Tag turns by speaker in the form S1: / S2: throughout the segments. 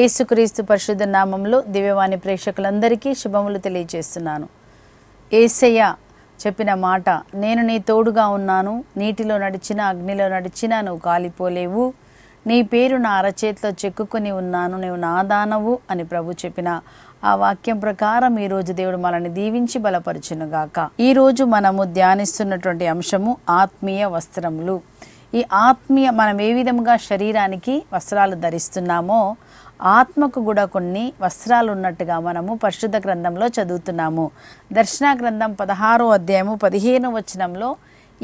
S1: ఏసుక్రీస్తు పరిశుద్ధ నామంలో దివ్యవాణి ప్రేక్షకులందరికీ శుభములు తెలియజేస్తున్నాను ఏసయ్య చెప్పిన మాట నేను నీ తోడుగా ఉన్నాను నీటిలో నడిచిన అగ్నిలో నడిచిన నువ్వు కాలిపోలేవు నీ పేరు నా అరచేతిలో చెక్కుకొని ఉన్నాను నువ్వు నా దానవు అని ప్రభు చెప్పిన ఆ వాక్యం ప్రకారం ఈరోజు దేవుడు మనల్ని దీవించి బలపరచునుగాక ఈరోజు మనము ధ్యానిస్తున్నటువంటి అంశము ఆత్మీయ వస్త్రములు ఈ ఆత్మీయ మనం ఏ విధముగా శరీరానికి వస్త్రాలు ధరిస్తున్నామో ఆత్మకు కూడా కొన్ని వస్త్రాలు ఉన్నట్టుగా మనము పరిశుద్ధ గ్రంథంలో చదువుతున్నాము దర్శన గ్రంథం పదహారో అధ్యాయము పదిహేను వచనంలో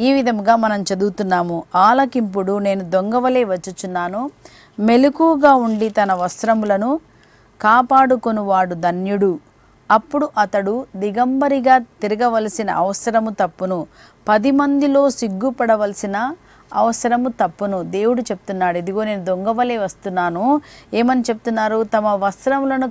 S1: ఈ విధముగా మనం చదువుతున్నాము ఆలకింపుడు నేను దొంగవలే వచ్చుచున్నాను మెలకుగా ఉండి తన వస్త్రములను కాపాడుకొని వాడు ధన్యుడు అప్పుడు అతడు దిగంబరిగా తిరగవలసిన అవసరము తప్పును పది మందిలో సిగ్గుపడవలసిన అవసరము తప్పును దేవుడు చెప్తున్నాడు ఇదిగో నేను దొంగవలే వస్తున్నాను ఏమని చెప్తున్నారు తమ వస్త్రములను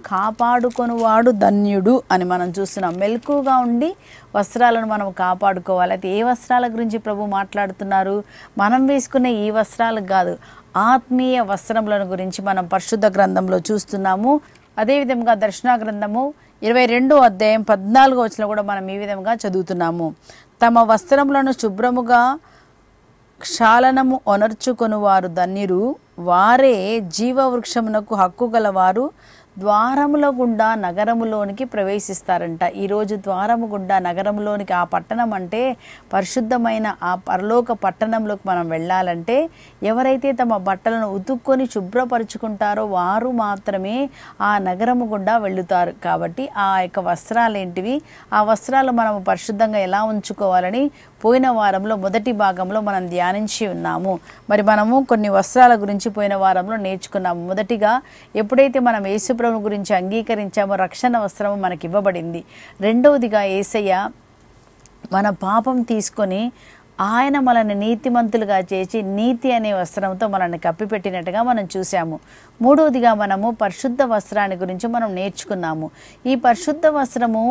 S1: వాడు ధన్యుడు అని మనం చూస్తున్నాం మెలకుగా ఉండి వస్త్రాలను మనం కాపాడుకోవాలి అయితే ఏ వస్త్రాల గురించి ప్రభు మాట్లాడుతున్నారు మనం వేసుకునే ఈ వస్త్రాలకు కాదు ఆత్మీయ వస్త్రములను గురించి మనం పరిశుద్ధ గ్రంథంలో చూస్తున్నాము అదేవిధంగా దర్శన గ్రంథము ఇరవై రెండో అధ్యాయం పద్నాలుగో వచ్చిన కూడా మనం ఈ విధంగా చదువుతున్నాము తమ వస్త్రములను శుభ్రముగా క్షాళనము వారు ధన్యురు వారే జీవవృక్షమునకు హక్కు గలవారు ద్వారముల గుండా నగరములోనికి ప్రవేశిస్తారంట ఈరోజు ద్వారము గుండా నగరంలోనికి ఆ పట్టణం అంటే పరిశుద్ధమైన ఆ పరలోక పట్టణంలోకి మనం వెళ్ళాలంటే ఎవరైతే తమ బట్టలను ఉతుక్కొని శుభ్రపరుచుకుంటారో వారు మాత్రమే ఆ నగరము గుండా వెళుతారు కాబట్టి ఆ యొక్క వస్త్రాలు ఏంటివి ఆ వస్త్రాలు మనం పరిశుద్ధంగా ఎలా ఉంచుకోవాలని పోయిన వారంలో మొదటి భాగంలో మనం ధ్యానించి ఉన్నాము మరి మనము కొన్ని వస్త్రాల గురించి పోయిన వారంలో నేర్చుకున్నాము మొదటిగా ఎప్పుడైతే మనం యేసుప్రభు గురించి అంగీకరించామో రక్షణ వస్త్రము మనకి ఇవ్వబడింది రెండవదిగా ఏసయ్య మన పాపం తీసుకొని ఆయన మనల్ని నీతిమంతులుగా చేసి నీతి అనే వస్త్రంతో మనల్ని కప్పిపెట్టినట్టుగా మనం చూసాము మూడవదిగా మనము పరిశుద్ధ వస్త్రాన్ని గురించి మనం నేర్చుకున్నాము ఈ పరిశుద్ధ వస్త్రము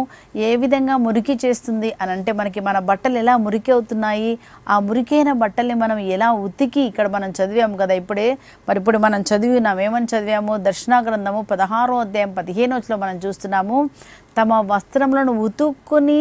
S1: ఏ విధంగా మురికి చేస్తుంది అని అంటే మనకి మన బట్టలు ఎలా మురికి అవుతున్నాయి ఆ మురికైన బట్టల్ని మనం ఎలా ఉతికి ఇక్కడ మనం చదివాము కదా ఇప్పుడే మరి ఇప్పుడు మనం చదివినాం ఏమని చదివాము దర్శనా గ్రంథము పదహారో అధ్యాయం పదిహేనోచులో మనం చూస్తున్నాము తమ వస్త్రములను ఉతుక్కుని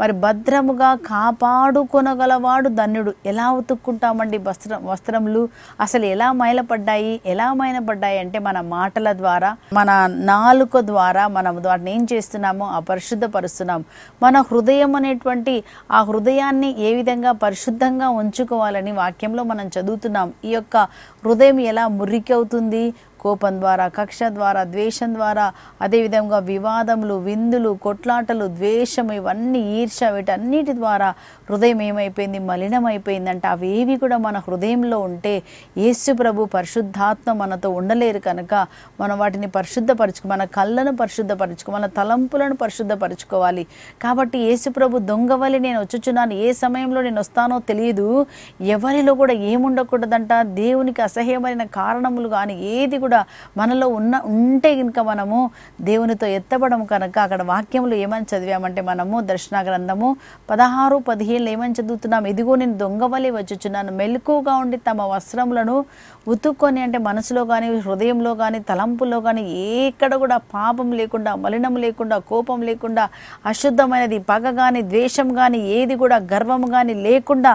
S1: మరి భద్రముగా కాపాడుకొనగలవాడు ధన్యుడు ఎలా ఉతుక్కుంటామండి వస్త్రం వస్త్రములు అసలు ఎలా మైలపడ్డాయి ఎలా మైనపడ్డాయి అంటే మన మాటల ద్వారా మన నాలుక ద్వారా మనం వాటిని ఏం చేస్తున్నామో అపరిశుద్ధపరుస్తున్నాం మన హృదయం అనేటువంటి ఆ హృదయాన్ని ఏ విధంగా పరిశుద్ధంగా ఉంచుకోవాలని వాక్యంలో మనం చదువుతున్నాం ఈ యొక్క హృదయం ఎలా మురికి అవుతుంది కోపం ద్వారా కక్ష ద్వారా ద్వేషం ద్వారా అదేవిధంగా వివాదములు విందులు కొట్లాటలు ద్వేషం ఇవన్నీ ఈర్ష వీటన్నిటి ద్వారా హృదయం ఏమైపోయింది మలినమైపోయిందంటే అవేవి కూడా మన హృదయంలో ఉంటే యేసు ప్రభు పరిశుద్ధాత్మ మనతో ఉండలేరు కనుక మనం వాటిని పరిశుద్ధపరచుకు మన కళ్ళను పరిశుద్ధపరచుకో మన తలంపులను పరిశుద్ధపరచుకోవాలి కాబట్టి ప్రభు దొంగవలి నేను వచ్చుచున్నాను ఏ సమయంలో నేను వస్తానో తెలియదు ఎవరిలో కూడా ఏముండకూడదంట దేవునికి అసహ్యమైన కారణములు కానీ ఏది కూడా కూడా మనలో ఉన్న ఉంటే కనుక మనము దేవునితో ఎత్తబడము కనుక అక్కడ వాక్యములు ఏమని చదివామంటే మనము దర్శన గ్రంథము పదహారు పదిహేళ్ళు ఏమని చదువుతున్నాం ఇదిగో నేను దొంగవలి వచ్చుచున్నాను మెలకుగా ఉండి తమ వస్త్రములను ఉతుక్కొని అంటే మనసులో కానీ హృదయంలో కానీ తలంపులో కానీ ఎక్కడ కూడా పాపం లేకుండా మలినం లేకుండా కోపం లేకుండా అశుద్ధమైనది పగ కానీ ద్వేషం కానీ ఏది కూడా గర్వం కానీ లేకుండా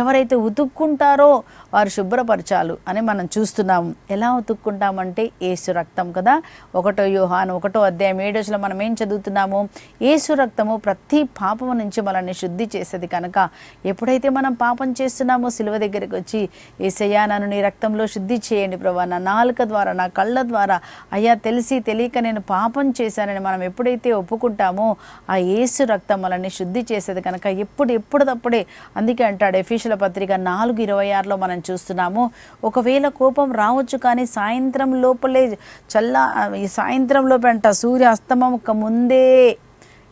S1: ఎవరైతే ఉతుక్కుంటారో వారు శుభ్రపరచాలు అని మనం చూస్తున్నాము ఎలా ఉతుక్కుంటామంటే ఏసు రక్తం కదా ఒకటో యూహాను ఒకటో అధ్యాయం ఏడోసులో మనం ఏం చదువుతున్నాము ఏసు రక్తము ప్రతి పాపము నుంచి మనల్ని శుద్ధి చేసేది కనుక ఎప్పుడైతే మనం పాపం చేస్తున్నామో సిలువ దగ్గరికి వచ్చి ఏసయ్యా నన్ను నీ రక్తంలో శుద్ధి చేయండి ప్రభా నా నాలుక ద్వారా నా కళ్ళ ద్వారా అయ్యా తెలిసి తెలియక నేను పాపం చేశానని మనం ఎప్పుడైతే ఒప్పుకుంటామో ఆ ఏసు రక్తం మనల్ని శుద్ధి చేసేది కనుక ఎప్పుడు ఎప్పుడు తప్పుడే అందుకే అంటాడు ఎఫీషుల పత్రిక నాలుగు ఇరవై ఆరులో మనం చూస్తున్నాము ఒకవేళ కోపం రావచ్చు కానీ సాయంత్రం లోపలే చల్ల ఈ సాయంత్రం లోపంట సూర్య అస్తమం ముందే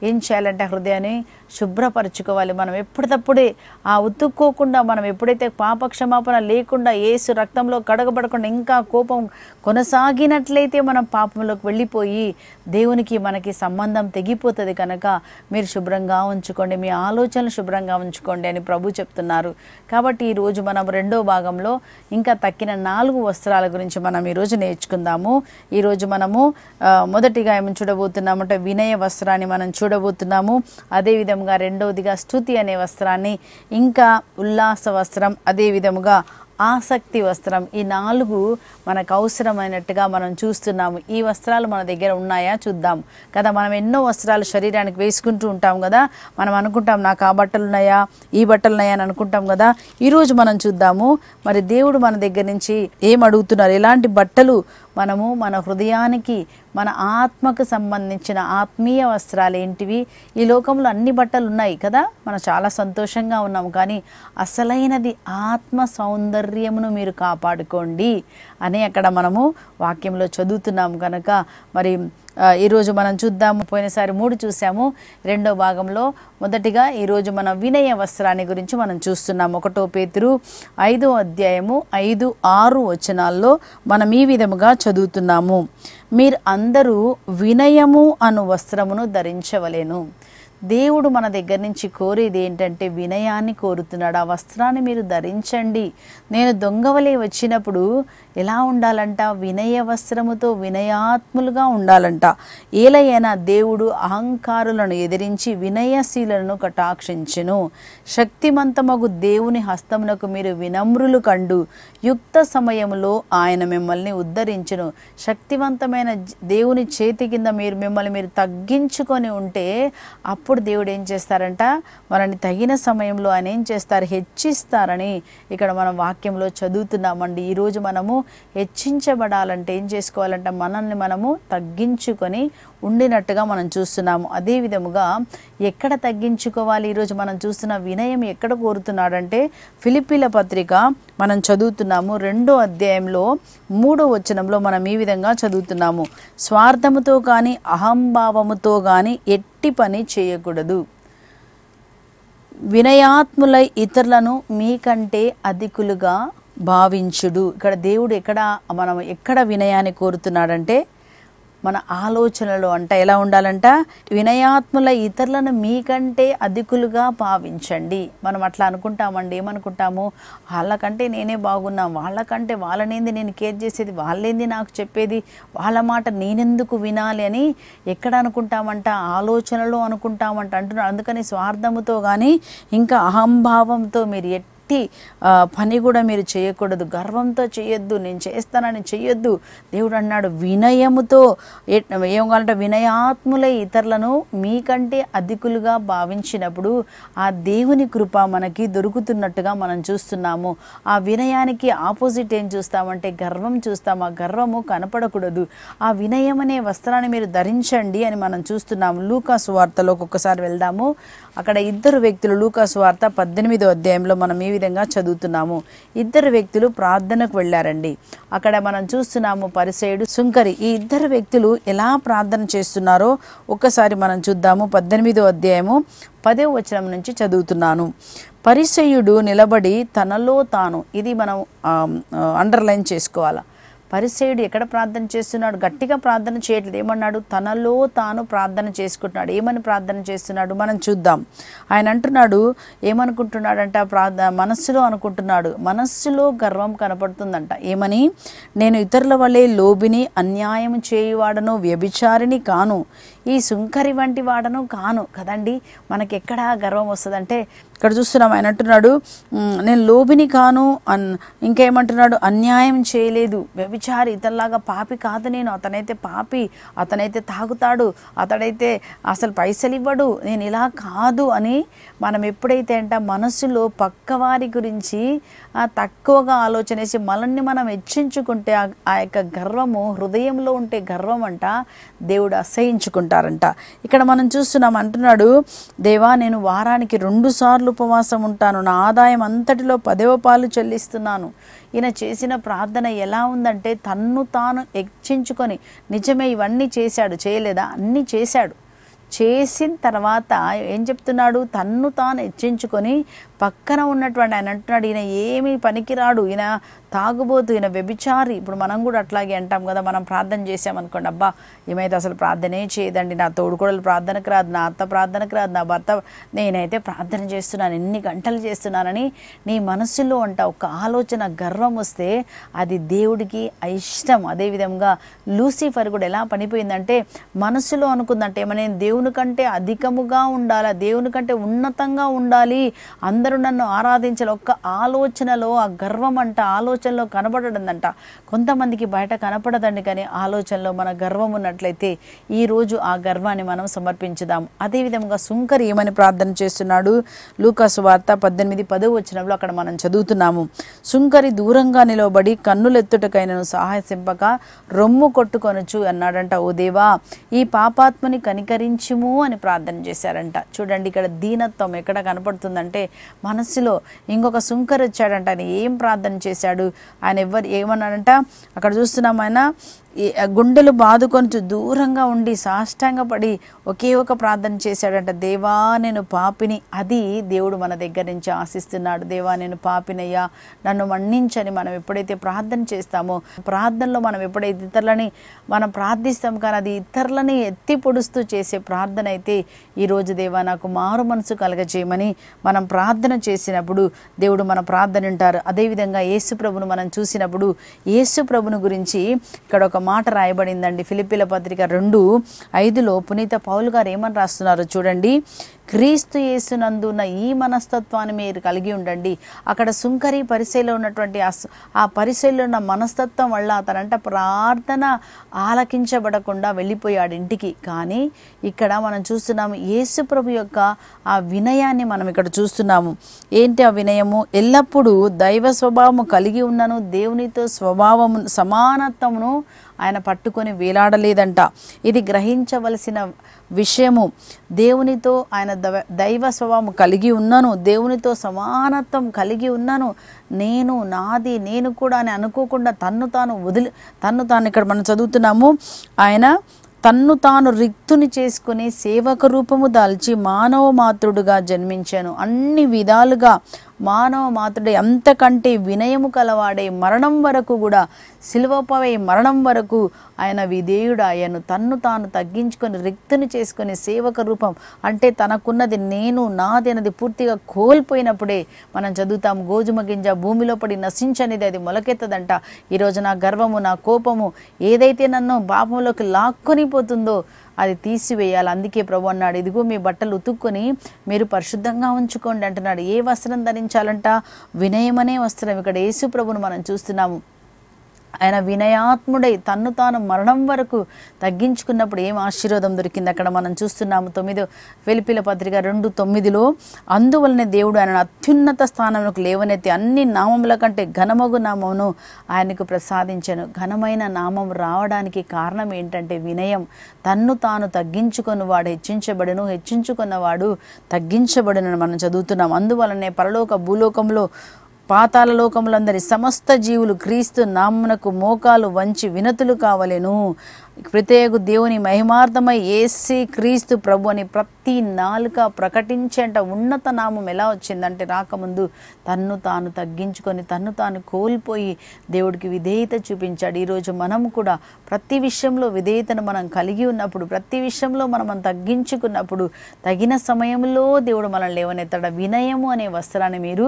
S1: ఏం చేయాలంటే హృదయాన్ని శుభ్రపరచుకోవాలి మనం ఎప్పటికప్పుడే ఆ ఉతుక్కోకుండా మనం ఎప్పుడైతే పాప క్షమాపణ లేకుండా ఏసు రక్తంలో కడగబడకుండా ఇంకా కోపం కొనసాగినట్లయితే మనం పాపంలోకి వెళ్ళిపోయి దేవునికి మనకి సంబంధం తెగిపోతుంది కనుక మీరు శుభ్రంగా ఉంచుకోండి మీ ఆలోచనలు శుభ్రంగా ఉంచుకోండి అని ప్రభు చెప్తున్నారు కాబట్టి ఈరోజు మనం రెండో భాగంలో ఇంకా తక్కిన నాలుగు వస్త్రాల గురించి మనం ఈరోజు నేర్చుకుందాము ఈరోజు మనము మొదటిగా ఏమి చూడబోతున్నామంటే వినయ వస్త్రాన్ని మనం చూడబోతున్నాము అదేవిధంగా విధముగా రెండవదిగా స్థుతి అనే వస్త్రాన్ని ఇంకా ఉల్లాస వస్త్రం అదే విధముగా ఆసక్తి వస్త్రం ఈ నాలుగు మనకు అవసరమైనట్టుగా మనం చూస్తున్నాము ఈ వస్త్రాలు మన దగ్గర ఉన్నాయా చూద్దాం కదా మనం ఎన్నో వస్త్రాలు శరీరానికి వేసుకుంటూ ఉంటాం కదా మనం అనుకుంటాం నాకు ఆ బట్టలు ఉన్నాయా ఈ బట్టలు ఉన్నాయా అని అనుకుంటాం కదా ఈరోజు మనం చూద్దాము మరి దేవుడు మన దగ్గర నుంచి ఏం అడుగుతున్నారు ఎలాంటి బట్టలు మనము మన హృదయానికి మన ఆత్మకు సంబంధించిన ఆత్మీయ వస్త్రాలు ఏంటివి ఈ లోకంలో అన్ని బట్టలు ఉన్నాయి కదా మనం చాలా సంతోషంగా ఉన్నాము కానీ అసలైనది ఆత్మ సౌందర్యమును మీరు కాపాడుకోండి అని అక్కడ మనము వాక్యంలో చదువుతున్నాము కనుక మరి ఈరోజు మనం చూద్దాము పోయినసారి మూడు చూసాము రెండో భాగంలో మొదటిగా ఈరోజు మనం వినయ వస్త్రాన్ని గురించి మనం చూస్తున్నాము ఒకటో పేతురు ఐదో అధ్యాయము ఐదు ఆరు వచనాల్లో మనం ఈ విధముగా చదువుతున్నాము మీరు అందరూ వినయము అను వస్త్రమును ధరించవలేను దేవుడు మన దగ్గర నుంచి కోరేది ఏంటంటే వినయాన్ని కోరుతున్నాడు ఆ వస్త్రాన్ని మీరు ధరించండి నేను దొంగవలే వచ్చినప్పుడు ఎలా ఉండాలంట వినయ వస్త్రముతో వినయాత్ములుగా ఉండాలంట ఏలైనా దేవుడు అహంకారులను ఎదిరించి వినయశీలను కటాక్షించను శక్తిమంతమగు దేవుని హస్తమునకు మీరు వినమ్రులు కండు యుక్త సమయంలో ఆయన మిమ్మల్ని ఉద్ధరించును శక్తివంతమైన దేవుని చేతి కింద మీరు మిమ్మల్ని మీరు తగ్గించుకొని ఉంటే అప్పుడు అప్పుడు దేవుడు ఏం చేస్తారంట మనల్ని తగిన సమయంలో ఆయన ఏం చేస్తారు హెచ్చిస్తారని ఇక్కడ మనం వాక్యంలో చదువుతున్నామండి ఈరోజు మనము హెచ్చించబడాలంటే ఏం చేసుకోవాలంటే మనల్ని మనము తగ్గించుకొని ఉండినట్టుగా మనం చూస్తున్నాము అదే విధముగా ఎక్కడ తగ్గించుకోవాలి ఈరోజు మనం చూస్తున్న వినయం ఎక్కడ కోరుతున్నాడంటే ఫిలిపిల పత్రిక మనం చదువుతున్నాము రెండో అధ్యాయంలో మూడో వచనంలో మనం ఈ విధంగా చదువుతున్నాము స్వార్థముతో కానీ అహంభావముతో కానీ ఎట్టి ఎట్టి పని చేయకూడదు వినయాత్ములై ఇతరులను మీకంటే అధికులుగా భావించుడు ఇక్కడ దేవుడు ఎక్కడ మనం ఎక్కడ వినయాన్ని కోరుతున్నాడంటే మన ఆలోచనలు అంట ఎలా ఉండాలంట వినయాత్ముల ఇతరులను మీకంటే అధికులుగా భావించండి మనం అట్లా అనుకుంటామండి ఏమనుకుంటాము వాళ్ళకంటే నేనే బాగున్నా వాళ్ళకంటే వాళ్ళనేది నేను కేర్ చేసేది వాళ్ళేంది నాకు చెప్పేది వాళ్ళ మాట నేనెందుకు వినాలి అని ఎక్కడ అనుకుంటామంట ఆలోచనలో అనుకుంటామంట అంటున్నారు అందుకని స్వార్థముతో కానీ ఇంకా అహంభావంతో మీరు ఎట్టి ఎట్టి పని కూడా మీరు చేయకూడదు గర్వంతో చేయొద్దు నేను చేస్తానని చేయొద్దు దేవుడు అన్నాడు వినయముతో ఏం కావాలంటే వినయాత్ములై ఇతరులను మీకంటే అధికులుగా భావించినప్పుడు ఆ దేవుని కృప మనకి దొరుకుతున్నట్టుగా మనం చూస్తున్నాము ఆ వినయానికి ఆపోజిట్ ఏం చూస్తామంటే గర్వం చూస్తాం ఆ గర్వము కనపడకూడదు ఆ వినయం అనే వస్త్రాన్ని మీరు ధరించండి అని మనం చూస్తున్నాము లూకాసు వార్తలోకి ఒక్కసారి వెళ్దాము అక్కడ ఇద్దరు వ్యక్తులు లూకాసు వార్త పద్దెనిమిదో అధ్యాయంలో మనం ఈ విధంగా చదువుతున్నాము ఇద్దరు వ్యక్తులు ప్రార్థనకు వెళ్ళారండి అక్కడ మనం చూస్తున్నాము పరిసేయుడు సుంకరి ఈ ఇద్దరు వ్యక్తులు ఎలా ప్రార్థన చేస్తున్నారో ఒకసారి మనం చూద్దాము పద్దెనిమిదో అధ్యాయము పదే వచనం నుంచి చదువుతున్నాను పరిసయుడు నిలబడి తనలో తాను ఇది మనం అండర్లైన్ చేసుకోవాలి పరిసేయుడు ఎక్కడ ప్రార్థన చేస్తున్నాడు గట్టిగా ప్రార్థన చేయట్లేదు ఏమన్నాడు తనలో తాను ప్రార్థన చేసుకుంటున్నాడు ఏమని ప్రార్థన చేస్తున్నాడు మనం చూద్దాం ఆయన అంటున్నాడు ఏమనుకుంటున్నాడంట ప్రార్థ మనస్సులో అనుకుంటున్నాడు మనస్సులో గర్వం కనపడుతుందంట ఏమని నేను ఇతరుల వల్లే లోబిని అన్యాయం చేయువాడను వ్యభిచారిని కాను ఈ సుంకరి వంటి వాడను కాను కదండి మనకి ఎక్కడ గర్వం వస్తుందంటే ఇక్కడ చూస్తున్నాం ఆయన అంటున్నాడు నేను లోబిని కాను అన్ ఇంకేమంటున్నాడు అన్యాయం చేయలేదు వ్యభిచారి ఇతల్లాగా పాపి కాదు నేను అతనైతే పాపి అతనైతే తాగుతాడు అతడైతే అసలు పైసలు ఇవ్వడు నేను ఇలా కాదు అని మనం ఎప్పుడైతే అంట మనసులో పక్కవారి గురించి తక్కువగా ఆలోచన చేసి మనల్ని మనం హెచ్చించుకుంటే ఆ యొక్క గర్వము హృదయంలో ఉంటే గర్వం అంట దేవుడు అసహించుకుంటాడు ఉంటారంట ఇక్కడ మనం చూస్తున్నాం అంటున్నాడు దేవా నేను వారానికి రెండు సార్లు ఉపవాసం ఉంటాను నా ఆదాయం అంతటిలో పదవ పాలు చెల్లిస్తున్నాను ఈయన చేసిన ప్రార్థన ఎలా ఉందంటే తన్ను తాను హెచ్చించుకొని నిజమే ఇవన్నీ చేశాడు చేయలేదా అన్నీ చేశాడు చేసిన తర్వాత ఏం చెప్తున్నాడు తన్ను తాను హెచ్చించుకొని పక్కన ఉన్నటువంటి ఆయన అంటున్నాడు ఈయన ఏమీ పనికిరాడు ఈయన తాగుబోతు ఈయన వ్యభిచారి ఇప్పుడు మనం కూడా అట్లాగే అంటాం కదా మనం ప్రార్థన చేసామనుకోండి అబ్బా ఏమైతే అసలు ప్రార్థనే చేయదండి నా తోడుకోడలు ప్రార్థనకు రాదు నా అత్త ప్రార్థనకు రాదు నా భర్త నేనైతే ప్రార్థన చేస్తున్నాను ఎన్ని గంటలు చేస్తున్నానని నీ మనసులో అంట ఒక ఆలోచన గర్వం వస్తే అది దేవుడికి ఇష్టం అదేవిధంగా లూసిఫర్ కూడా ఎలా పనిపోయిందంటే మనసులో అనుకుందంటే ఏమైనా దేవుని కంటే అధికముగా ఉండాలా దేవుని కంటే ఉన్నతంగా ఉండాలి అందరూ అందరూ నన్ను ఆరాధించాలి ఒక్క ఆలోచనలో ఆ గర్వం అంట ఆలోచనలో కనబడదంట కొంతమందికి బయట కనపడదండి కానీ ఆలోచనలో మన గర్వం ఉన్నట్లయితే ఈరోజు ఆ గర్వాన్ని మనం సమర్పించుదాం అదేవిధంగా సుంకర్ ఏమని ప్రార్థన చేస్తున్నాడు లూకాసు వార్త పద్దెనిమిది పదవి వచ్చినప్పుడు అక్కడ మనం చదువుతున్నాము సుంకరి దూరంగా నిలబడి కన్నులెత్తుటకైనను సాహసింపక రొమ్ము కొట్టుకొనచ్చు అన్నాడంట ఓ దేవా ఈ పాపాత్మని కనికరించుము అని ప్రార్థన చేశారంట చూడండి ఇక్కడ దీనత్వం ఎక్కడ కనపడుతుందంటే మనస్సులో ఇంకొక సుంకర్ వచ్చాడంట ఆయన ఏం ప్రార్థన చేశాడు ఆయన ఎవరు ఏమన్నాడంట అక్కడ చూస్తున్నాం ఆయన గుండెలు బాదుకొని దూరంగా ఉండి సాష్టాంగపడి ఒకే ఒక ప్రార్థన చేశాడంట దేవా నేను పాపిని అది దేవుడు మన దగ్గర నుంచి ఆశిస్తున్నాడు దేవా నేను పాపినయ్యా నన్ను మన్నించని మనం ఎప్పుడైతే ప్రార్థన చేస్తామో ప్రార్థనలో మనం ఎప్పుడైతే ఇతరులని మనం ప్రార్థిస్తాం కానీ అది ఇతరులని ఎత్తి పొడుస్తూ చేసే ప్రార్థన అయితే ఈరోజు దేవా నాకు మారు మనసు కలగజేయమని మనం ప్రార్థన చేసినప్పుడు దేవుడు మన ప్రార్థన ఉంటారు అదేవిధంగా ప్రభును మనం చూసినప్పుడు ప్రభును గురించి ఇక్కడ ఒక మాట రాయబడిందండి ఫిలిపిల పత్రిక రెండు ఐదులో పునీత పౌల్ గారు ఏమని రాస్తున్నారు చూడండి క్రీస్తు యేసునందున్న ఈ మనస్తత్వాన్ని మీరు కలిగి ఉండండి అక్కడ సుంకరి పరిశైలో ఉన్నటువంటి ఆ పరిశైలో ఉన్న మనస్తత్వం వల్ల అతనంట ప్రార్థన ఆలకించబడకుండా వెళ్ళిపోయాడు ఇంటికి కానీ ఇక్కడ మనం చూస్తున్నాము యేసు ప్రభు యొక్క ఆ వినయాన్ని మనం ఇక్కడ చూస్తున్నాము ఏంటి ఆ వినయము ఎల్లప్పుడూ దైవ స్వభావము కలిగి ఉన్నను దేవునితో స్వభావము సమానత్వమును ఆయన పట్టుకొని వేలాడలేదంట ఇది గ్రహించవలసిన విషయము దేవునితో ఆయన దైవ స్వభావం కలిగి ఉన్నాను దేవునితో సమానత్వం కలిగి ఉన్నాను నేను నాది నేను కూడా అని అనుకోకుండా తన్ను తాను వదిలి తన్ను తాను ఇక్కడ మనం చదువుతున్నాము ఆయన తన్ను తాను రిక్తుని చేసుకుని సేవక రూపము దాల్చి మానవ మాతృడుగా జన్మించాను అన్ని విధాలుగా మానవ మాతృడే అంతకంటే వినయము కలవాడే మరణం వరకు కూడా శిల్వపై మరణం వరకు ఆయన విధేయుడు ఆయన తన్ను తాను తగ్గించుకొని రిక్తుని చేసుకునే సేవక రూపం అంటే తనకున్నది నేను నాది అన్నది పూర్తిగా కోల్పోయినప్పుడే మనం చదువుతాం గోధుమ గింజ భూమిలో పడి నశించనిది అది మొలకెత్తదంట ఈరోజు నా గర్వము నా కోపము ఏదైతే నన్ను పాపంలోకి లాక్కొని పోతుందో అది తీసివేయాలి అందుకే ప్రభు అన్నాడు ఇదిగో మీ బట్టలు ఉతుక్కొని మీరు పరిశుద్ధంగా ఉంచుకోండి అంటున్నాడు ఏ వస్త్రం ధరించాలంట వినయమనే వస్త్రం ఇక్కడ యేసు ప్రభును మనం చూస్తున్నాము ఆయన వినయాత్ముడై తన్ను తాను మరణం వరకు తగ్గించుకున్నప్పుడు ఏం ఆశీర్వాదం దొరికింది అక్కడ మనం చూస్తున్నాము తొమ్మిదో వెలిపిల పత్రిక రెండు తొమ్మిదిలో అందువలనే దేవుడు ఆయన అత్యున్నత స్థానంలోకి లేవనెత్తి అన్ని నామముల కంటే ఘనమగు నామమును ఆయనకు ప్రసాదించను ఘనమైన నామం రావడానికి కారణం ఏంటంటే వినయం తన్ను తాను తగ్గించుకొని వాడు హెచ్చించబడును హెచ్చించుకున్నవాడు తగ్గించబడునని మనం చదువుతున్నాం అందువలనే పరలోక భూలోకంలో పాతాల లోకములందరి సమస్త జీవులు క్రీస్తు నామ్మునకు మోకాలు వంచి వినతులు కావలెను ప్రత్యేక దేవుని మహిమార్థమై ఏసి క్రీస్తు ప్రభు అని ప్రతి నాలుక ప్రకటించేంట ఉన్నత నామం ఎలా వచ్చిందంటే రాకముందు తన్ను తాను తగ్గించుకొని తన్ను తాను కోల్పోయి దేవుడికి విధేయత చూపించాడు ఈరోజు మనం కూడా ప్రతి విషయంలో విధేయతను మనం కలిగి ఉన్నప్పుడు ప్రతి విషయంలో మనం తగ్గించుకున్నప్పుడు తగిన సమయంలో దేవుడు మనల్ని లేవనెత్తాడు వినయము అనే వస్త్రాన్ని మీరు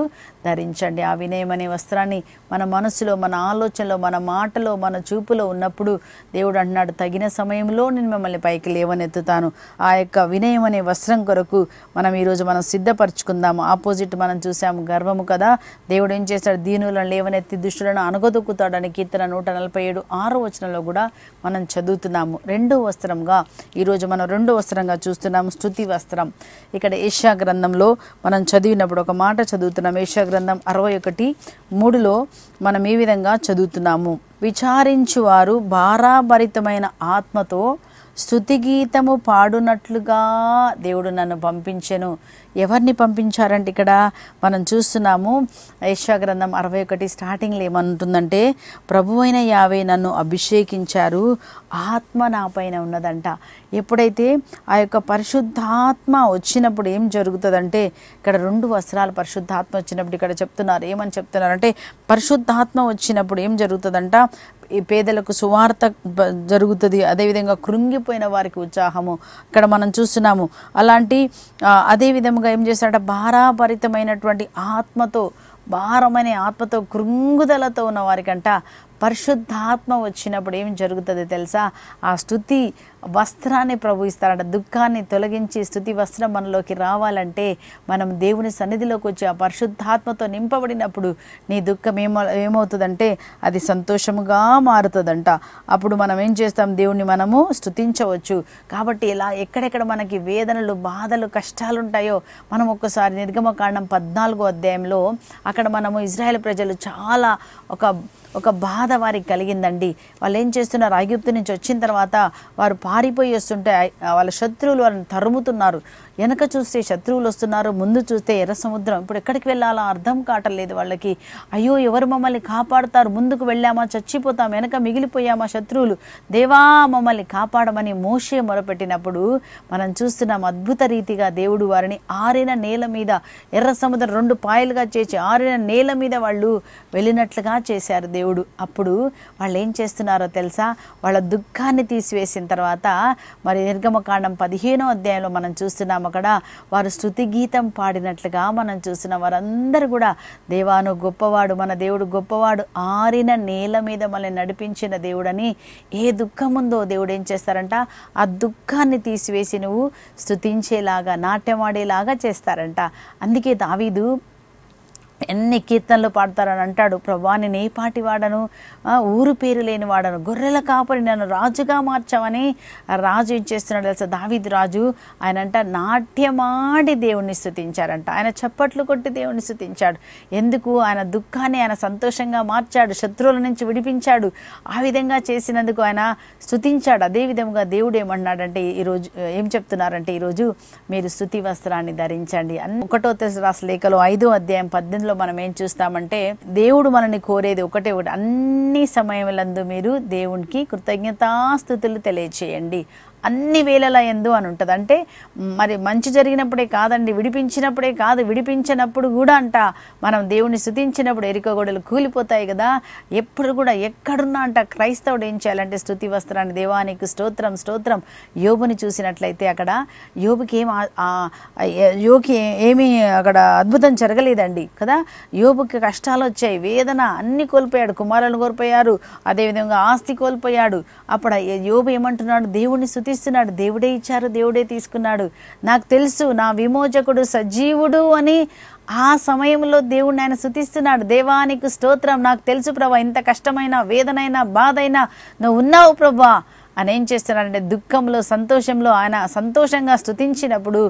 S1: ధరించండి ఆ వినయం అనే వస్త్రాన్ని మన మనసులో మన ఆలోచనలో మన మాటలో మన చూపులో ఉన్నప్పుడు దేవుడు అన్నాడు తగిన సమయంలో నేను మిమ్మల్ని పైకి లేవనెత్తుతాను ఆ యొక్క వినయం అనే వస్త్రం కొరకు మనం ఈరోజు మనం సిద్ధపరచుకుందాము ఆపోజిట్ మనం చూసాము గర్వము కదా దేవుడు ఏం చేస్తాడు దీనులను లేవనెత్తి దుష్టులను అనుగదొక్కుతాడని కీర్తన నూట నలభై ఏడు ఆరు వచనంలో కూడా మనం చదువుతున్నాము రెండో వస్త్రంగా ఈరోజు మనం రెండో వస్త్రంగా చూస్తున్నాము స్థుతి వస్త్రం ఇక్కడ ఏషియా గ్రంథంలో మనం చదివినప్పుడు ఒక మాట చదువుతున్నాం ఏషియా గ్రంథం అరవై ఒకటి మూడులో మనం ఏ విధంగా చదువుతున్నాము విచారించువారు భారాభరితమైన ఆత్మతో స్థుతిగీతము పాడునట్లుగా దేవుడు నన్ను పంపించెను ఎవరిని పంపించారంటే ఇక్కడ మనం చూస్తున్నాము గ్రంథం అరవై ఒకటి స్టార్టింగ్లో ఏమంటుందంటే ప్రభువైన యావే నన్ను అభిషేకించారు ఆత్మ నా పైన ఉన్నదంట ఎప్పుడైతే ఆ యొక్క పరిశుద్ధాత్మ వచ్చినప్పుడు ఏం జరుగుతుందంటే ఇక్కడ రెండు వస్త్రాలు పరిశుద్ధాత్మ వచ్చినప్పుడు ఇక్కడ చెప్తున్నారు ఏమని చెప్తున్నారంటే పరిశుద్ధాత్మ వచ్చినప్పుడు ఏం జరుగుతుందంట ఈ పేదలకు సువార్త జరుగుతుంది అదేవిధంగా కృంగిపోయిన వారికి ఉత్సాహము ఇక్కడ మనం చూస్తున్నాము అలాంటి అదే విధంగా మూలముగా ఏం చేశాడ భారాభరితమైనటువంటి ఆత్మతో భారమనే ఆత్మతో కృంగుదలతో ఉన్న వారికంట పరిశుద్ధాత్మ వచ్చినప్పుడు ఏం జరుగుతుంది తెలుసా ఆ స్థుతి వస్త్రాన్ని ప్రభు ఇస్తారంట దుఃఖాన్ని తొలగించి స్థుతి వస్త్రం మనలోకి రావాలంటే మనం దేవుని సన్నిధిలోకి వచ్చి ఆ పరిశుద్ధాత్మతో నింపబడినప్పుడు నీ దుఃఖం ఏమో ఏమవుతుందంటే అది సంతోషముగా మారుతుందంట అప్పుడు మనం ఏం చేస్తాం దేవుణ్ణి మనము స్థుతించవచ్చు కాబట్టి ఇలా ఎక్కడెక్కడ మనకి వేదనలు బాధలు కష్టాలు ఉంటాయో మనం ఒక్కసారి నిర్గమకాండం పద్నాలుగో అధ్యాయంలో అక్కడ మనము ఇజ్రాయెల్ ప్రజలు చాలా ఒక ఒక బాధ వారికి కలిగిందండి వాళ్ళు ఏం చేస్తున్నారు ఐగుప్తు నుంచి వచ్చిన తర్వాత వారు పారిపోయి వస్తుంటే వాళ్ళ శత్రువులు వారిని తరుముతున్నారు వెనక చూస్తే శత్రువులు వస్తున్నారు ముందు చూస్తే ఎర్ర సముద్రం ఇప్పుడు ఎక్కడికి వెళ్ళాలో అర్థం కావట్లేదు వాళ్ళకి అయ్యో ఎవరు మమ్మల్ని కాపాడుతారు ముందుకు వెళ్ళామా చచ్చిపోతాం వెనక మిగిలిపోయామా శత్రువులు దేవా మమ్మల్ని కాపాడమని మోసే మొరపెట్టినప్పుడు మనం చూస్తున్నాం అద్భుత రీతిగా దేవుడు వారిని ఆరిన నేల మీద ఎర్ర సముద్రం రెండు పాయలుగా చేసి ఆరిన నేల మీద వాళ్ళు వెళ్ళినట్లుగా చేశారు దేవుడు దేవుడు అప్పుడు వాళ్ళు ఏం చేస్తున్నారో తెలుసా వాళ్ళ దుఃఖాన్ని తీసివేసిన తర్వాత మరి నిర్గమకాండం పదిహేనో అధ్యాయంలో మనం చూస్తున్నాం అక్కడ వారు శృతి గీతం పాడినట్లుగా మనం చూస్తున్నాం వారందరూ కూడా దేవాను గొప్పవాడు మన దేవుడు గొప్పవాడు ఆరిన నేల మీద మనల్ని నడిపించిన దేవుడని ఏ దుఃఖం ఉందో దేవుడు ఏం చేస్తారంట ఆ దుఃఖాన్ని తీసివేసి నువ్వు స్థుతించేలాగా నాట్యమాడేలాగా చేస్తారంట అందుకే దావీదు ఎన్ని కీర్తనలు పాడతారని అంటాడు ప్రభా నేను ఏ పాటి వాడను ఊరు పేరు లేని వాడను గొర్రెల కాపరి నన్ను రాజుగా మార్చావని రాజు ఏం చేస్తున్నాడు తెలుసా దావిద్ రాజు ఆయన అంట నాట్యమాడి దేవుణ్ణి స్థుతించారంట ఆయన చప్పట్లు కొట్టి దేవుణ్ణి స్థుతించాడు ఎందుకు ఆయన దుఃఖాన్ని ఆయన సంతోషంగా మార్చాడు శత్రువుల నుంచి విడిపించాడు ఆ విధంగా చేసినందుకు ఆయన స్థుతించాడు అదేవిధంగా దేవుడు ఏమన్నాడంటే ఈరోజు ఏం చెప్తున్నారంటే ఈరోజు మీరు స్థుతి వస్త్రాన్ని ధరించండి ఒకటో రాసిన లేఖలో ఐదో అధ్యాయం పద్దెనిమిది లేఖనంలో మనం ఏం చూస్తామంటే దేవుడు మనని కోరేది ఒకటే ఒకటి అన్ని సమయములందు మీరు దేవునికి కృతజ్ఞతాస్థుతులు తెలియచేయండి అన్ని వేళల ఎందు అని ఉంటుంది అంటే మరి మంచి జరిగినప్పుడే కాదండి విడిపించినప్పుడే కాదు విడిపించినప్పుడు కూడా అంట మనం దేవుని స్థుతించినప్పుడు ఎరికగోడలు కూలిపోతాయి కదా ఎప్పుడు కూడా ఎక్కడున్నా అంట క్రైస్తవుడు ఏం చేయాలంటే స్థుతి వస్త్రాన్ని దేవానికి స్తోత్రం స్తోత్రం యోబుని చూసినట్లయితే అక్కడ యోబుకి ఏం యోగి ఏమీ అక్కడ అద్భుతం జరగలేదండి కదా యోబుకి కష్టాలు వచ్చాయి వేదన అన్ని కోల్పోయాడు కుమారులను కోల్పోయారు అదేవిధంగా ఆస్తి కోల్పోయాడు అప్పుడు యోబు ఏమంటున్నాడు దేవుణ్ణి స్థుతి ఇస్తున్నాడు దేవుడే ఇచ్చారు దేవుడే తీసుకున్నాడు నాకు తెలుసు నా విమోచకుడు సజీవుడు అని ఆ సమయంలో దేవుడిని ఆయన శుతిస్తున్నాడు దేవానికి స్తోత్రం నాకు తెలుసు ప్రభా ఇంత కష్టమైన వేదనైనా బాధైనా నువ్వు ఉన్నావు ప్రభా ఆయన ఏం చేస్తున్నారంటే దుఃఖంలో సంతోషంలో ఆయన సంతోషంగా స్థుతించినప్పుడు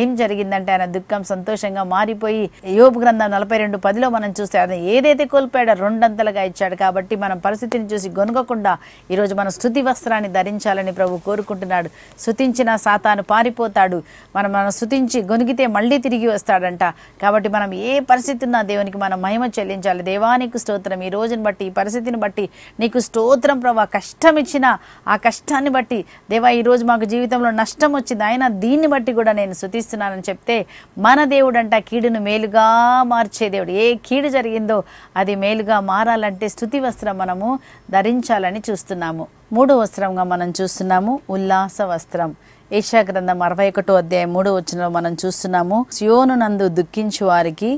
S1: ఏం జరిగిందంటే ఆయన దుఃఖం సంతోషంగా మారిపోయి యోపు గ్రంథం నలభై రెండు పదిలో మనం చూస్తే ఆయన ఏదైతే కోల్పోయాడో రెండంతలుగా ఇచ్చాడు కాబట్టి మనం పరిస్థితిని చూసి గొనగకుండా ఈరోజు మన స్థుతి వస్త్రాన్ని ధరించాలని ప్రభు కోరుకుంటున్నాడు స్థుతించిన సాతాను పారిపోతాడు మనం మనం స్థుతించి గొనిగితే మళ్ళీ తిరిగి వస్తాడంట కాబట్టి మనం ఏ పరిస్థితి ఉన్నా దేవునికి మనం మహిమ చెల్లించాలి దేవానికి స్తోత్రం ఈ రోజుని బట్టి ఈ పరిస్థితిని బట్టి నీకు స్తోత్రం ప్రభా కష్టం ఇచ్చిన ఆ కష్టాన్ని బట్టి దేవా ఈరోజు మాకు జీవితంలో నష్టం వచ్చింది ఆయన దీన్ని బట్టి కూడా నేను శుతిస్తున్నానని చెప్తే మన దేవుడు అంట కీడును మేలుగా మార్చే దేవుడు ఏ కీడు జరిగిందో అది మేలుగా మారాలంటే స్థుతి వస్త్రం మనము ధరించాలని చూస్తున్నాము మూడో వస్త్రంగా మనం చూస్తున్నాము ఉల్లాస వస్త్రం ఏషియా గ్రంథం అరవై ఒకటో అధ్యాయం మూడో వచ్చినలో మనం చూస్తున్నాము సియోను నందు దుఃఖించు వారికి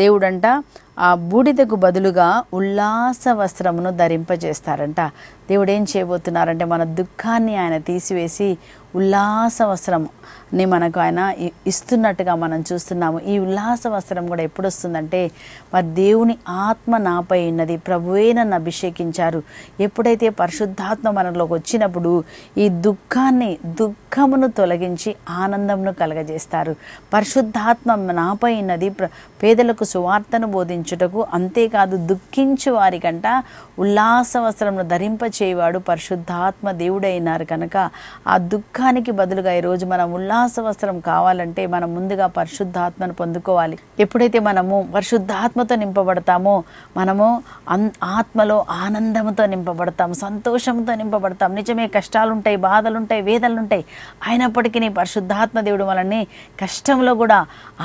S1: దేవుడంట ఆ బూడిదకు బదులుగా ఉల్లాస వస్త్రమును ధరింపజేస్తారంట దేవుడు ఏం చేయబోతున్నారంటే మన దుఃఖాన్ని ఆయన తీసివేసి ఉల్లాస వస్త్రంని మనకు ఆయన ఇస్తున్నట్టుగా మనం చూస్తున్నాము ఈ ఉల్లాస వస్త్రం కూడా ఎప్పుడు వస్తుందంటే మరి దేవుని ఆత్మ నాపై ఉన్నది ప్రభువే నన్ను అభిషేకించారు ఎప్పుడైతే పరిశుద్ధాత్మ మనలోకి వచ్చినప్పుడు ఈ దుఃఖాన్ని దుఃఖమును తొలగించి ఆనందంను కలగజేస్తారు పరిశుద్ధాత్మ నాపై ఉన్నది పేదలకు సువార్తను బోధించుటకు అంతేకాదు దుఃఖించు వారికంట ఉల్లాస వస్త్రమును ధరింపచే ఇచ్చేవాడు పరిశుద్ధాత్మ దేవుడైనారు కనుక ఆ దుఃఖానికి బదులుగా ఈరోజు మనం ఉల్లాస వస్త్రం కావాలంటే మనం ముందుగా పరిశుద్ధాత్మను పొందుకోవాలి ఎప్పుడైతే మనము పరిశుద్ధాత్మతో నింపబడతామో మనము ఆత్మలో ఆనందంతో నింపబడతాం సంతోషంతో నింపబడతాం నిజమే కష్టాలుంటాయి బాధలుంటాయి వేదలుంటాయి అయినప్పటికీ పరిశుద్ధాత్మ దేవుడు మనల్ని కష్టంలో కూడా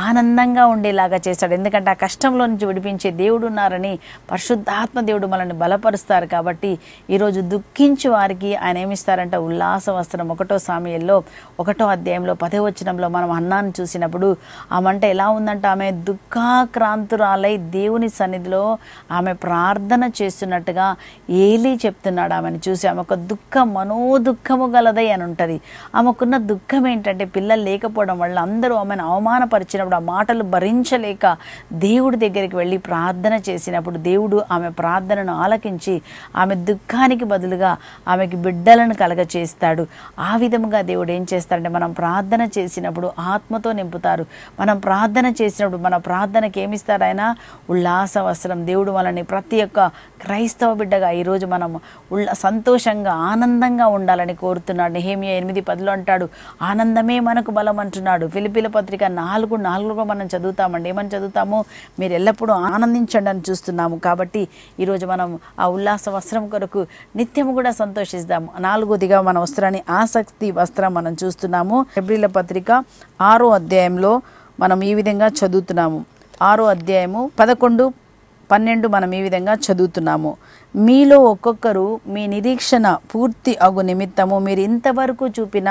S1: ఆనందంగా ఉండేలాగా చేస్తాడు ఎందుకంటే ఆ కష్టంలో నుంచి విడిపించే దేవుడు ఉన్నారని పరిశుద్ధాత్మ దేవుడు మనల్ని బలపరుస్తారు కాబట్టి ఈరోజు దుఃఖించు వారికి ఆయన ఏమిస్తారంట ఉల్లాస వస్త్రం ఒకటో సామ్యంలో ఒకటో అధ్యాయంలో వచ్చినంలో మనం అన్నాన్ని చూసినప్పుడు ఆమంట ఎలా ఉందంటే ఆమె దుఃఖాక్రాంతురాలై దేవుని సన్నిధిలో ఆమె ప్రార్థన చేస్తున్నట్టుగా ఏలి చెప్తున్నాడు ఆమెను చూసి ఆమె ఒక దుఃఖం మనోదుఃఖము గలదై అని ఉంటుంది ఆమెకున్న దుఃఖం ఏంటంటే పిల్లలు లేకపోవడం వల్ల అందరూ ఆమెను అవమానపరిచినప్పుడు ఆ మాటలు భరించలేక దేవుడి దగ్గరికి వెళ్ళి ప్రార్థన చేసినప్పుడు దేవుడు ఆమె ప్రార్థనను ఆలకించి ఆమె దుఃఖానికి బదులుగా ఆమెకి బిడ్డలను కలగచేస్తాడు ఆ విధముగా దేవుడు ఏం చేస్తాడంటే మనం ప్రార్థన చేసినప్పుడు ఆత్మతో నింపుతారు మనం ప్రార్థన చేసినప్పుడు మన ప్రార్థనకి ఏమిస్తారు ఆయన ఉల్లాస వస్త్రం దేవుడు మనల్ని ప్రతి ఒక్క క్రైస్తవ బిడ్డగా ఈరోజు మనం ఉల్ల సంతోషంగా ఆనందంగా ఉండాలని కోరుతున్నాడు హేమియ ఎనిమిది పదిలో అంటాడు ఆనందమే మనకు బలం అంటున్నాడు ఫిలిపిల పత్రిక నాలుగు నాలుగులో మనం చదువుతామండి ఏమని చదువుతాము మీరు ఎల్లప్పుడూ ఆనందించండి అని చూస్తున్నాము కాబట్టి ఈరోజు మనం ఆ ఉల్లాస వస్త్రం కొరకు నిత్యము కూడా సంతోషిస్తాము నాలుగోదిగా మన వస్త్రాన్ని ఆసక్తి వస్త్రం మనం చూస్తున్నాము ఫిబ్రిల పత్రిక ఆరో అధ్యాయంలో మనం ఈ విధంగా చదువుతున్నాము ఆరో అధ్యాయము పదకొండు పన్నెండు మనం ఈ విధంగా చదువుతున్నాము మీలో ఒక్కొక్కరు మీ నిరీక్షణ పూర్తి అగు నిమిత్తము మీరు ఇంతవరకు చూపిన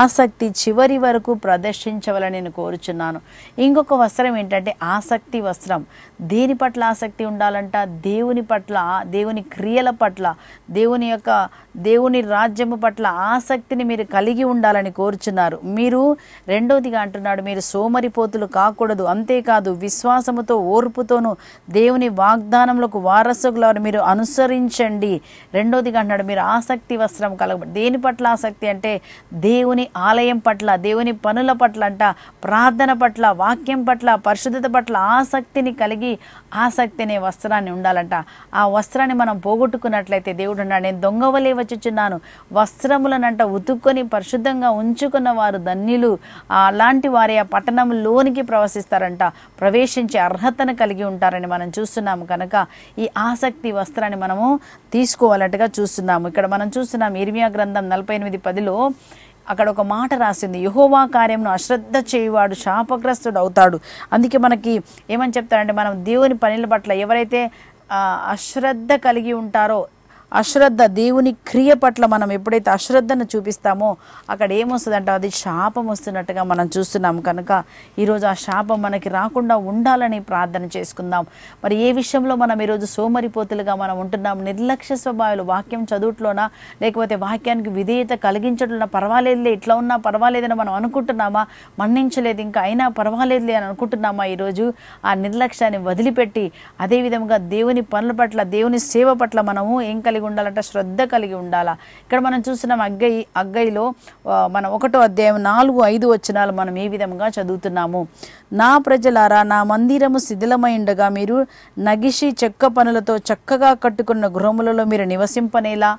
S1: ఆసక్తి చివరి వరకు ప్రదర్శించవాలని నేను కోరుచున్నాను ఇంకొక వస్త్రం ఏంటంటే ఆసక్తి వస్త్రం దేని పట్ల ఆసక్తి ఉండాలంట దేవుని పట్ల దేవుని క్రియల పట్ల దేవుని యొక్క దేవుని రాజ్యము పట్ల ఆసక్తిని మీరు కలిగి ఉండాలని కోరుచున్నారు మీరు రెండవదిగా అంటున్నాడు మీరు సోమరిపోతులు కాకూడదు అంతేకాదు విశ్వాసముతో ఓర్పుతోనూ దేవుని వాగ్దానములకు వారసులు మీరు అను అనుసరించండి రెండోదిగా అంటున్నాడు మీరు ఆసక్తి వస్త్రం కలగ దేని పట్ల ఆసక్తి అంటే దేవుని ఆలయం పట్ల దేవుని పనుల పట్ల అంట ప్రార్థన పట్ల వాక్యం పట్ల పరిశుద్ధత పట్ల ఆసక్తిని కలిగి ఆసక్తి అనే వస్త్రాన్ని ఉండాలంట ఆ వస్త్రాన్ని మనం పోగొట్టుకున్నట్లయితే దేవుడు అన్నాడు నేను దొంగవలే వచ్చుచున్నాను వస్త్రములనంట ఉతుక్కొని పరిశుద్ధంగా ఉంచుకున్న వారు ధన్యులు అలాంటి వారి ఆ పట్టణంలోనికి ప్రవేశిస్తారంట ప్రవేశించే అర్హతను కలిగి ఉంటారని మనం చూస్తున్నాము కనుక ఈ ఆసక్తి వస్త్రాన్ని మనము తీసుకోవాలట్టుగా చూస్తున్నాము ఇక్కడ మనం చూస్తున్నాం ఇర్మియా గ్రంథం నలభై ఎనిమిది పదిలో అక్కడ ఒక మాట రాసింది యహోవా కార్యంను అశ్రద్ధ చేయువాడు శాపగ్రస్తుడు అవుతాడు అందుకే మనకి ఏమని చెప్తారంటే మనం దేవుని పనుల పట్ల ఎవరైతే అశ్రద్ధ కలిగి ఉంటారో అశ్రద్ధ దేవుని క్రియ పట్ల మనం ఎప్పుడైతే అశ్రద్ధను చూపిస్తామో అక్కడ ఏమొస్తుందంటే అది శాపం వస్తున్నట్టుగా మనం చూస్తున్నాం కనుక ఈరోజు ఆ శాపం మనకి రాకుండా ఉండాలని ప్రార్థన చేసుకుందాం మరి ఏ విషయంలో మనం ఈరోజు సోమరిపోతులుగా మనం ఉంటున్నాం నిర్లక్ష్య స్వభావాలు వాక్యం చదువుట్లోనా లేకపోతే వాక్యానికి విధేయత కలిగించడం పర్వాలేదులే ఇట్లా ఉన్నా పర్వాలేదని మనం అనుకుంటున్నామా మన్నించలేదు ఇంకా అయినా పర్వాలేదులే అని అనుకుంటున్నామా ఈరోజు ఆ నిర్లక్ష్యాన్ని వదిలిపెట్టి అదేవిధంగా దేవుని పనుల పట్ల దేవుని సేవ పట్ల మనము ఏం కలిగి కలిగి ఉండాలంటే శ్రద్ధ కలిగి ఉండాలా ఇక్కడ మనం చూసిన అగ్గయి అగ్గయిలో మనం ఒకటో అధ్యాయం నాలుగు ఐదు వచ్చినాలు మనం ఏ విధంగా చదువుతున్నాము నా ప్రజలారా నా మందిరము శిథిలమై ఉండగా మీరు నగిషి చెక్క పనులతో చక్కగా కట్టుకున్న గృహములలో మీరు నివసింపనేలా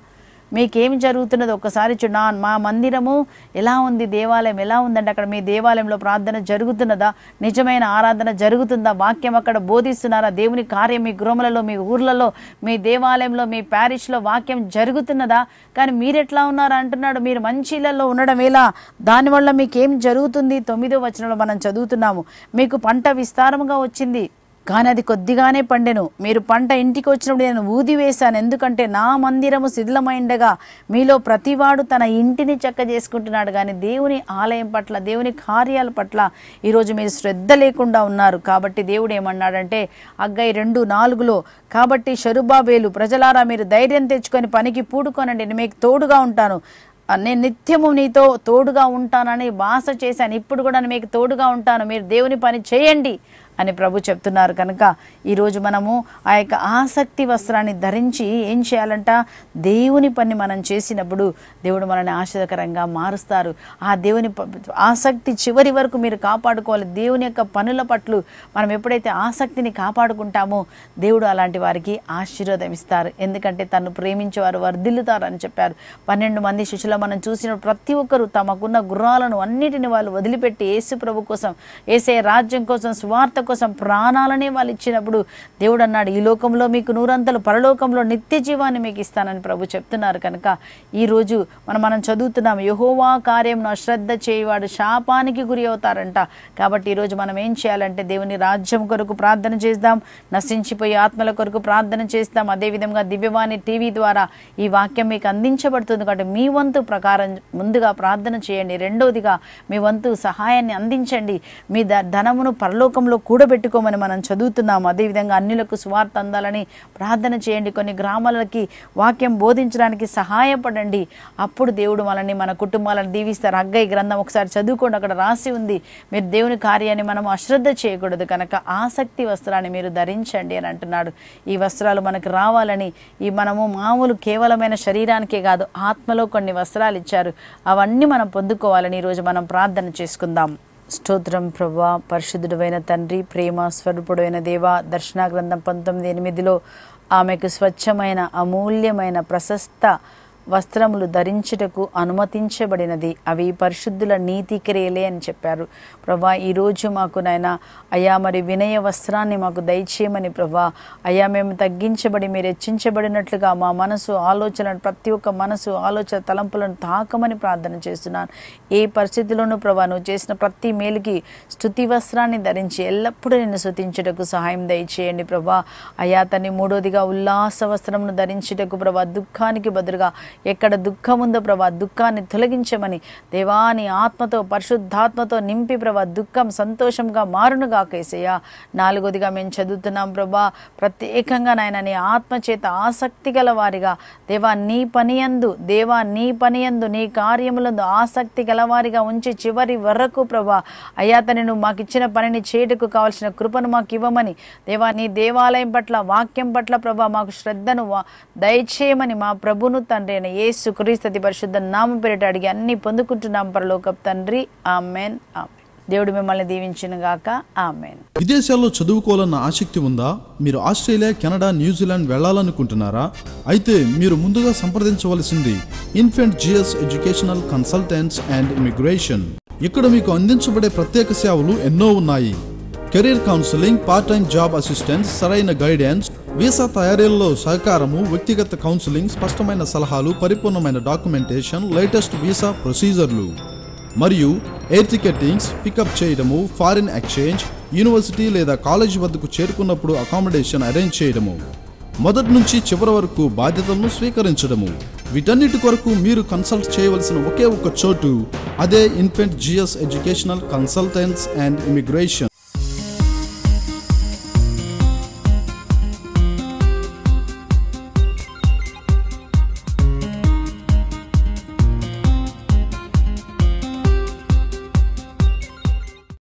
S1: మీకేమి జరుగుతున్నది ఒక్కసారి చూడాన్ మా మందిరము ఎలా ఉంది దేవాలయం ఎలా ఉందంటే అక్కడ మీ దేవాలయంలో ప్రార్థన జరుగుతున్నదా నిజమైన ఆరాధన జరుగుతుందా వాక్యం అక్కడ బోధిస్తున్నారా దేవుని కార్యం మీ గృహములలో మీ ఊర్లలో మీ దేవాలయంలో మీ ప్యారిష్లో వాక్యం జరుగుతున్నదా కానీ మీరెట్లా ఉన్నారా అంటున్నాడు మీరు మంచి ఇళ్లలో ఉండడం ఎలా దానివల్ల మీకేం జరుగుతుంది తొమ్మిదో వచనంలో మనం చదువుతున్నాము మీకు పంట విస్తారముగా వచ్చింది కానీ అది కొద్దిగానే పండెను మీరు పంట ఇంటికి వచ్చినప్పుడు నేను ఊదివేశాను ఎందుకంటే నా మందిరము శిథిలమైండగా మీలో ప్రతివాడు తన ఇంటిని చక్క చేసుకుంటున్నాడు కానీ దేవుని ఆలయం పట్ల దేవుని కార్యాల పట్ల ఈరోజు మీరు శ్రద్ధ లేకుండా ఉన్నారు కాబట్టి దేవుడు ఏమన్నాడంటే అగ్గై రెండు నాలుగులో కాబట్టి షరుబాబేలు ప్రజలారా మీరు ధైర్యం తెచ్చుకొని పనికి పూడుకోనండి నేను మీకు తోడుగా ఉంటాను నేను నిత్యము నీతో తోడుగా ఉంటానని భాష చేశాను ఇప్పుడు కూడా నేను మీకు తోడుగా ఉంటాను మీరు దేవుని పని చేయండి అని ప్రభు చెప్తున్నారు కనుక ఈరోజు మనము ఆ యొక్క ఆసక్తి వస్త్రాన్ని ధరించి ఏం చేయాలంట దేవుని పని మనం చేసినప్పుడు దేవుడు మనల్ని ఆశ్చర్యకరంగా మారుస్తారు ఆ దేవుని ఆసక్తి చివరి వరకు మీరు కాపాడుకోవాలి దేవుని యొక్క పనుల పట్ల మనం ఎప్పుడైతే ఆసక్తిని కాపాడుకుంటామో దేవుడు అలాంటి వారికి ఆశీర్వదం ఇస్తారు ఎందుకంటే తను ప్రేమించేవారు వర్దిల్లుతారని చెప్పారు పన్నెండు మంది శిష్యుల మనం చూసిన ప్రతి ఒక్కరూ తమకున్న గుర్రాలను అన్నిటిని వాళ్ళు వదిలిపెట్టి ఏసు ప్రభు కోసం ఏసే రాజ్యం కోసం స్వార్థ కోసం ప్రాణాలనే వాళ్ళు ఇచ్చినప్పుడు దేవుడు అన్నాడు ఈ లోకంలో మీకు నూరంతలు పరలోకంలో నిత్య జీవాన్ని మీకు ఇస్తానని ప్రభు చెప్తున్నారు కనుక ఈరోజు మనం మనం చదువుతున్నాం యహోవా కార్యం అశ్రద్ధ చేయవాడు శాపానికి గురి అవుతారంట కాబట్టి ఈరోజు మనం ఏం చేయాలంటే దేవుని రాజ్యం కొరకు ప్రార్థన చేద్దాం నశించిపోయే ఆత్మల కొరకు ప్రార్థన చేస్తాం అదేవిధంగా దివ్యవాణి టీవీ ద్వారా ఈ వాక్యం మీకు అందించబడుతుంది కాబట్టి మీ వంతు ప్రకారం ముందుగా ప్రార్థన చేయండి రెండవదిగా మీ వంతు సహాయాన్ని అందించండి మీ ధనమును పరలోకంలో కూడబెట్టుకోమని మనం చదువుతున్నాము అదేవిధంగా అన్యులకు స్వార్థ అందాలని ప్రార్థన చేయండి కొన్ని గ్రామాలకి వాక్యం బోధించడానికి సహాయపడండి అప్పుడు దేవుడు మనల్ని మన కుటుంబాలను దీవిస్తారు అగ్గయ్య గ్రంథం ఒకసారి చదువుకోండి అక్కడ రాసి ఉంది మీరు దేవుని కార్యాన్ని మనం అశ్రద్ధ చేయకూడదు కనుక ఆసక్తి వస్త్రాన్ని మీరు ధరించండి అని అంటున్నాడు ఈ వస్త్రాలు మనకు రావాలని ఈ మనము మామూలు కేవలమైన శరీరానికే కాదు ఆత్మలో కొన్ని వస్త్రాలు ఇచ్చారు అవన్నీ మనం పొందుకోవాలని ఈరోజు మనం ప్రార్థన చేసుకుందాం స్తోత్రం ప్రభా పరిశుద్ధుడైన తండ్రి ప్రేమ స్వరూపుడైన దేవ దర్శనా గ్రంథం పంతొమ్మిది ఎనిమిదిలో ఆమెకు స్వచ్ఛమైన అమూల్యమైన ప్రశస్త వస్త్రములు ధరించుటకు అనుమతించబడినది అవి పరిశుద్ధుల నీతి క్రియలే అని చెప్పారు ప్రభా ఈరోజు మాకు నాయన అయా మరి వినయ వస్త్రాన్ని మాకు దయచేయమని ప్రభా అయా మేము తగ్గించబడి మీరు హెచ్చించబడినట్లుగా మా మనసు ఆలోచన ప్రతి ఒక్క మనసు ఆలోచన తలంపులను తాకమని ప్రార్థన చేస్తున్నాను ఏ పరిస్థితిలోనూ ప్రభా నువ్వు చేసిన ప్రతి మేలుకి స్థుతి వస్త్రాన్ని ధరించి ఎల్లప్పుడూ నిన్ను శృతించుటకు సహాయం దయచేయండి ప్రభా అయా తని మూడోదిగా ఉల్లాస వస్త్రమును ధరించుటకు ప్రభా దుఃఖానికి బదులుగా ఎక్కడ దుఃఖం ఉందో ప్రభా దుఃఖాన్ని తొలగించమని దేవాని ఆత్మతో పరిశుద్ధాత్మతో నింపి ప్రభా దుఃఖం సంతోషంగా మారును కేసయ్య నాలుగోదిగా మేము చదువుతున్నాం ప్రభా ప్రత్యేకంగా నాయన నీ ఆత్మ చేత ఆసక్తి గల వారిగా దేవా నీ పనియందు దేవా నీ పనియందు నీ కార్యములందు ఆసక్తి గలవారిగా ఉంచి చివరి వరకు ప్రభా అయ్యా తనను మాకిచ్చిన పనిని చేయటకు కావలసిన కృపను మాకు ఇవ్వమని దేవా నీ దేవాలయం పట్ల వాక్యం పట్ల ప్రభా మాకు శ్రద్ధను దయచేయమని మా ప్రభును తండ్రి ప్రభైన యేసు క్రీస్తు పరిశుద్ధ నామ పేరిట అడిగి అన్ని పొందుకుంటున్నాం పరలోక తండ్రి ఆమెన్ ఆమెన్ దేవుడు మిమ్మల్ని దీవించిన గాక ఆమెన్ విదేశాల్లో చదువుకోవాలన్న ఆసక్తి ఉందా మీరు ఆస్ట్రేలియా కెనడా న్యూజిలాండ్ వెళ్ళాలనుకుంటున్నారా అయితే మీరు ముందుగా సంప్రదించవలసింది infant GS educational consultants and immigration ఇక్కడ మీకు అందించబడే ప్రత్యేక సేవలు ఎన్నో ఉన్నాయి career counselling part time job assistance సరైన గైడెన్స్ వీసా తయారీల్లో సహకారము వ్యక్తిగత కౌన్సిలింగ్ స్పష్టమైన సలహాలు పరిపూర్ణమైన డాక్యుమెంటేషన్ లేటెస్ట్ వీసా ప్రొసీజర్లు మరియు ఎయిర్ టికెటింగ్స్ పికప్ చేయడము ఫారిన్ ఎక్స్చేంజ్ యూనివర్సిటీ లేదా కాలేజ్ వద్దకు చేరుకున్నప్పుడు అకామిడేషన్ అరేంజ్ చేయడము మొదటి నుంచి చివరి వరకు బాధ్యతలను స్వీకరించడము వీటన్నిటి కొరకు మీరు కన్సల్ట్ చేయవలసిన ఒకే ఒక చోటు అదే infant GS educational consultants and immigration